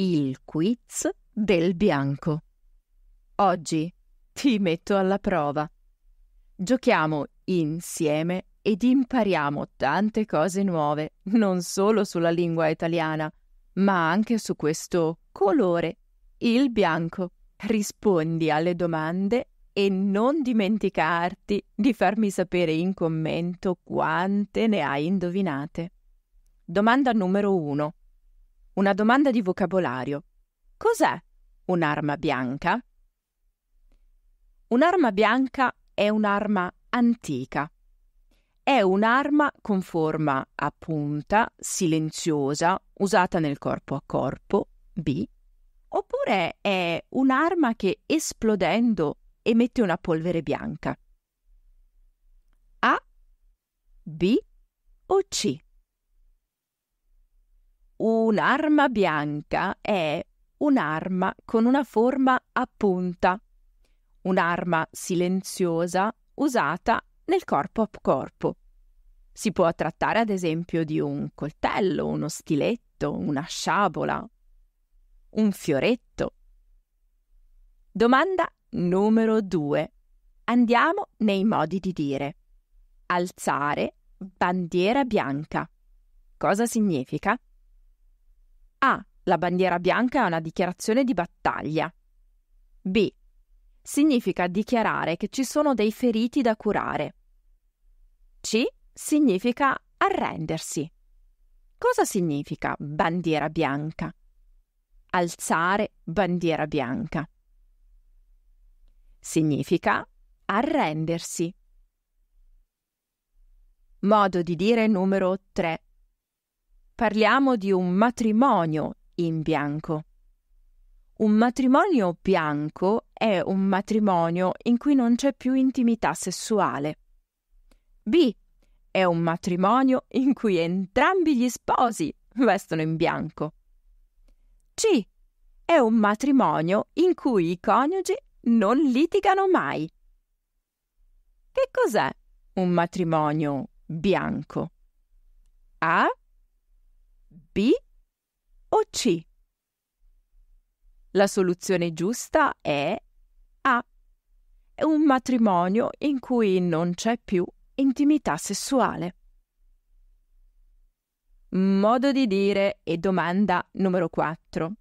il quiz del bianco. Oggi ti metto alla prova. Giochiamo insieme ed impariamo tante cose nuove, non solo sulla lingua italiana, ma anche su questo colore, il bianco. Rispondi alle domande e non dimenticarti di farmi sapere in commento quante ne hai indovinate. Domanda numero 1 una domanda di vocabolario. Cos'è un'arma bianca? Un'arma bianca è un'arma antica. È un'arma con forma a punta, silenziosa, usata nel corpo a corpo, B, oppure è un'arma che esplodendo emette una polvere bianca. A, B o C un'arma bianca è un'arma con una forma a punta, un'arma silenziosa usata nel corpo a corpo. Si può trattare ad esempio di un coltello, uno stiletto, una sciabola, un fioretto. Domanda numero due. Andiamo nei modi di dire. Alzare bandiera bianca. Cosa significa? A. La bandiera bianca è una dichiarazione di battaglia. B. Significa dichiarare che ci sono dei feriti da curare. C. Significa arrendersi. Cosa significa bandiera bianca? Alzare bandiera bianca. Significa arrendersi. Modo di dire numero 3 parliamo di un matrimonio in bianco. Un matrimonio bianco è un matrimonio in cui non c'è più intimità sessuale. B. È un matrimonio in cui entrambi gli sposi vestono in bianco. C. È un matrimonio in cui i coniugi non litigano mai. Che cos'è un matrimonio bianco? A. B o C? La soluzione giusta è A. È Un matrimonio in cui non c'è più intimità sessuale. Modo di dire e domanda numero 4.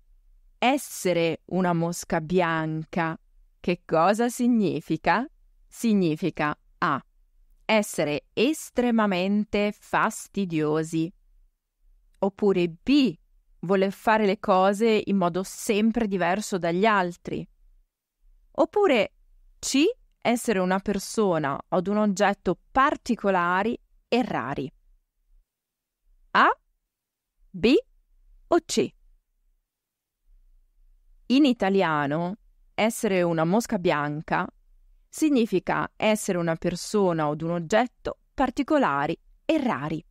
Essere una mosca bianca, che cosa significa? Significa A. Essere estremamente fastidiosi oppure B, voler fare le cose in modo sempre diverso dagli altri, oppure C, essere una persona o un oggetto particolari e rari. A, B o C. In italiano, essere una mosca bianca significa essere una persona o un oggetto particolari e rari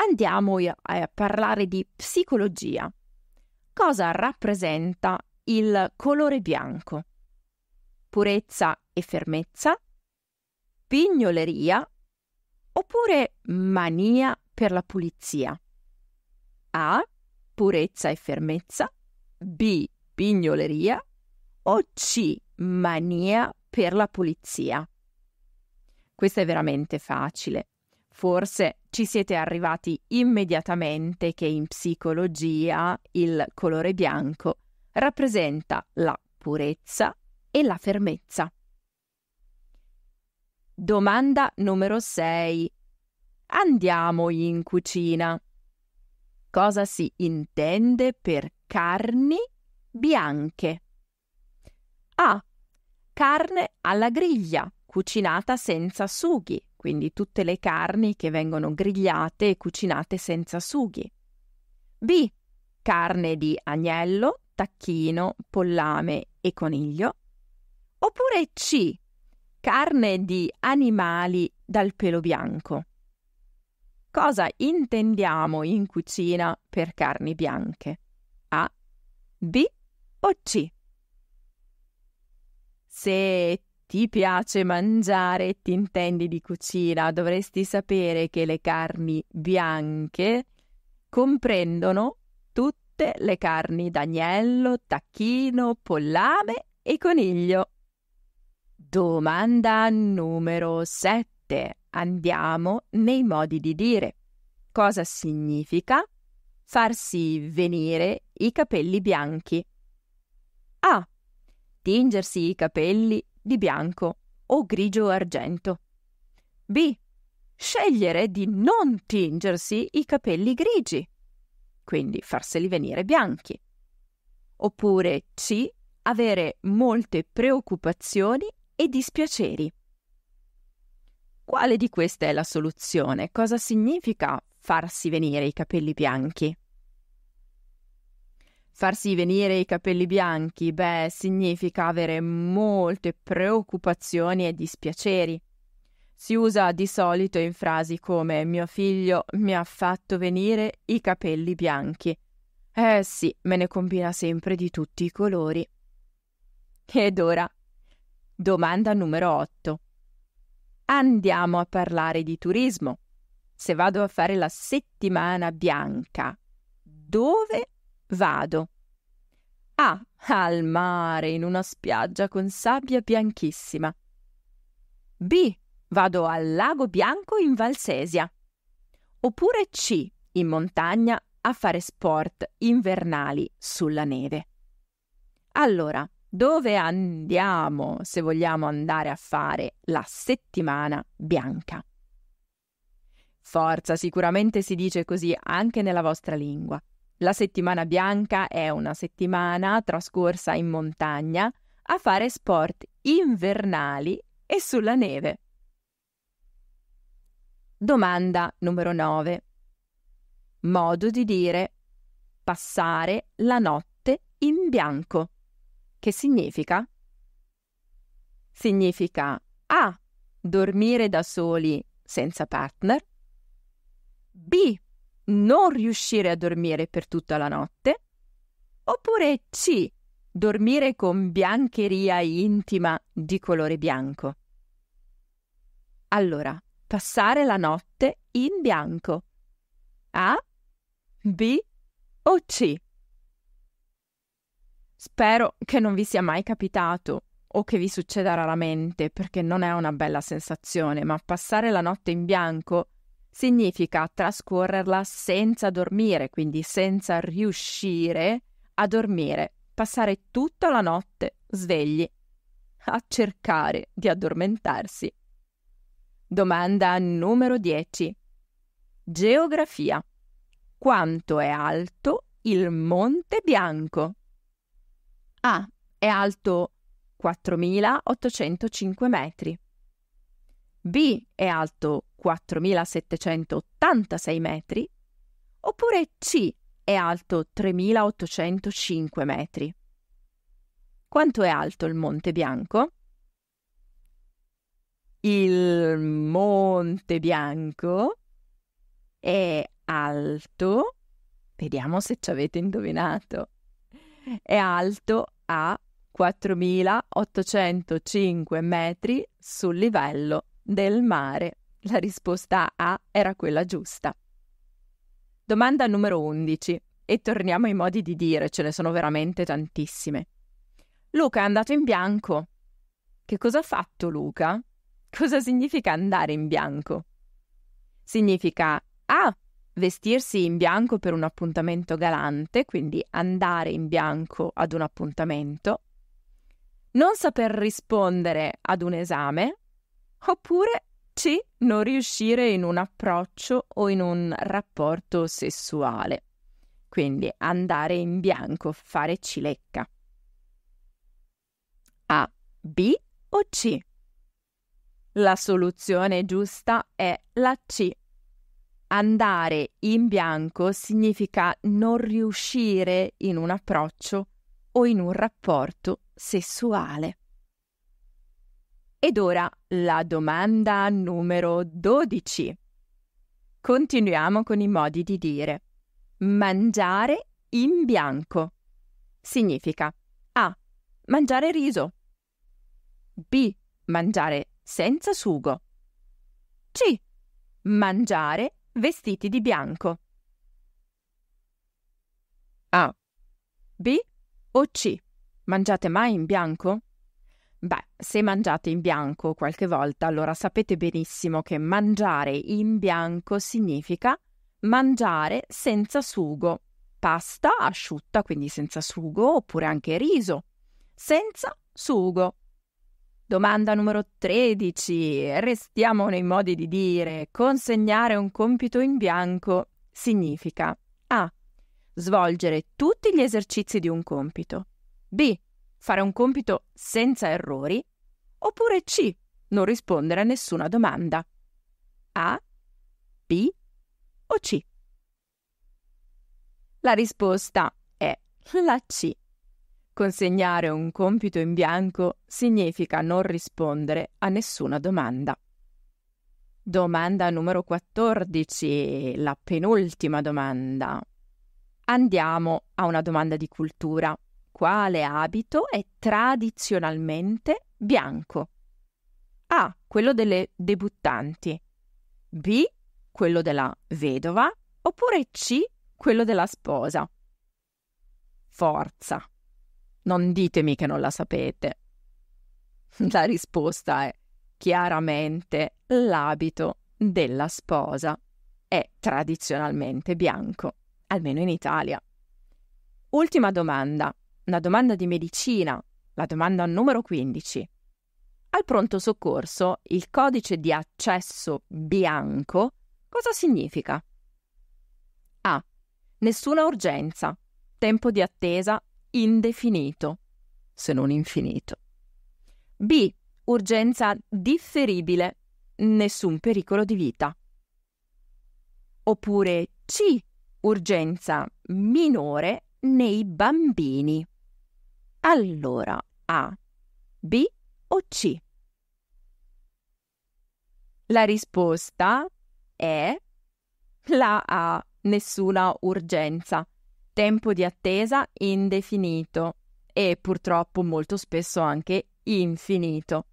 andiamo a parlare di psicologia. Cosa rappresenta il colore bianco? Purezza e fermezza? Pignoleria? Oppure mania per la pulizia? A. Purezza e fermezza. B. Pignoleria. O C. Mania per la pulizia. Questo è veramente facile. Forse ci siete arrivati immediatamente che in psicologia il colore bianco rappresenta la purezza e la fermezza. Domanda numero 6. Andiamo in cucina. Cosa si intende per carni bianche? A. Carne alla griglia, cucinata senza sughi, quindi tutte le carni che vengono grigliate e cucinate senza sughi. B. Carne di agnello, tacchino, pollame e coniglio. Oppure C. Carne di animali dal pelo bianco. Cosa intendiamo in cucina per carni bianche? A, B o C? Se ti piace mangiare e ti intendi di cucina, dovresti sapere che le carni bianche comprendono tutte le carni d'agnello, tacchino, pollame e coniglio. Domanda numero 7. Andiamo nei modi di dire. Cosa significa farsi venire i capelli bianchi? A. Tingersi i capelli di bianco o grigio o argento. B. Scegliere di non tingersi i capelli grigi, quindi farseli venire bianchi. Oppure C. Avere molte preoccupazioni e dispiaceri. Quale di queste è la soluzione? Cosa significa farsi venire i capelli bianchi? Farsi venire i capelli bianchi, beh, significa avere molte preoccupazioni e dispiaceri. Si usa di solito in frasi come mio figlio mi ha fatto venire i capelli bianchi. Eh sì, me ne combina sempre di tutti i colori. Ed ora, domanda numero 8. Andiamo a parlare di turismo. Se vado a fare la settimana bianca, dove Vado. Ah, al mare, in una spiaggia con sabbia bianchissima. B. Vado al lago bianco in Valsesia. Oppure C. In montagna a fare sport invernali sulla neve. Allora, dove andiamo se vogliamo andare a fare la settimana bianca? Forza, sicuramente si dice così anche nella vostra lingua. La settimana bianca è una settimana trascorsa in montagna a fare sport invernali e sulla neve. Domanda numero 9. Modo di dire passare la notte in bianco. Che significa? Significa A. Dormire da soli senza partner. B non riuscire a dormire per tutta la notte, oppure C, dormire con biancheria intima di colore bianco. Allora, passare la notte in bianco. A, B o C? Spero che non vi sia mai capitato o che vi succeda raramente perché non è una bella sensazione, ma passare la notte in bianco significa trascorrerla senza dormire, quindi senza riuscire a dormire, passare tutta la notte svegli a cercare di addormentarsi. Domanda numero 10. Geografia. Quanto è alto il Monte Bianco? A. È alto 4.805 metri. B. È alto 4.786 metri, oppure C è alto 3.805 metri. Quanto è alto il Monte Bianco? Il Monte Bianco è alto, vediamo se ci avete indovinato, è alto a 4.805 metri sul livello del mare. La risposta A era quella giusta. Domanda numero 11. E torniamo ai modi di dire, ce ne sono veramente tantissime. Luca è andato in bianco. Che cosa ha fatto Luca? Cosa significa andare in bianco? Significa A. Vestirsi in bianco per un appuntamento galante, quindi andare in bianco ad un appuntamento. Non saper rispondere ad un esame. Oppure c. Non riuscire in un approccio o in un rapporto sessuale. Quindi andare in bianco, fare cilecca. A, B o C? La soluzione giusta è la C. Andare in bianco significa non riuscire in un approccio o in un rapporto sessuale. Ed ora la domanda numero 12. Continuiamo con i modi di dire. Mangiare in bianco significa A. Mangiare riso. B. Mangiare senza sugo. C. Mangiare vestiti di bianco. A. B o C. Mangiate mai in bianco? Beh, se mangiate in bianco qualche volta, allora sapete benissimo che mangiare in bianco significa mangiare senza sugo. Pasta asciutta, quindi senza sugo, oppure anche riso, senza sugo. Domanda numero 13. Restiamo nei modi di dire. Consegnare un compito in bianco significa A. Svolgere tutti gli esercizi di un compito. B fare un compito senza errori, oppure C, non rispondere a nessuna domanda. A, B o C? La risposta è la C. Consegnare un compito in bianco significa non rispondere a nessuna domanda. Domanda numero 14, la penultima domanda. Andiamo a una domanda di cultura quale abito è tradizionalmente bianco? A. Quello delle debuttanti. B. Quello della vedova. Oppure C. Quello della sposa. Forza. Non ditemi che non la sapete. La risposta è chiaramente l'abito della sposa. È tradizionalmente bianco, almeno in Italia. Ultima domanda una domanda di medicina, la domanda numero 15. Al pronto soccorso il codice di accesso bianco cosa significa? A. Nessuna urgenza. Tempo di attesa indefinito, se non infinito. B. Urgenza differibile. Nessun pericolo di vita. Oppure C. Urgenza minore nei bambini. Allora, A, B o C? La risposta è la A, nessuna urgenza, tempo di attesa indefinito e purtroppo molto spesso anche infinito.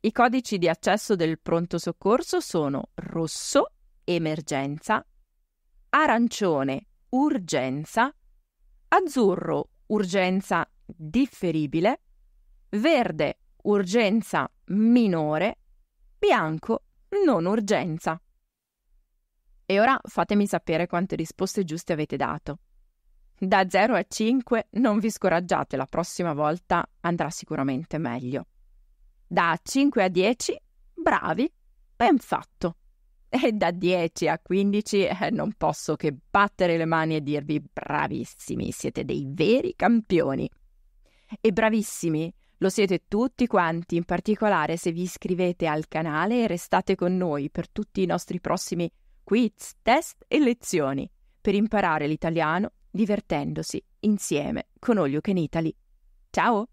I codici di accesso del pronto soccorso sono rosso, emergenza, arancione, urgenza, azzurro, urgenza differibile, verde urgenza minore, bianco non urgenza. E ora fatemi sapere quante risposte giuste avete dato. Da 0 a 5 non vi scoraggiate, la prossima volta andrà sicuramente meglio. Da 5 a 10, bravi, ben fatto. E da 10 a 15 eh, non posso che battere le mani e dirvi bravissimi, siete dei veri campioni. E bravissimi, lo siete tutti quanti, in particolare se vi iscrivete al canale e restate con noi per tutti i nostri prossimi quiz, test e lezioni per imparare l'italiano divertendosi insieme con Olio You Can Italy. Ciao!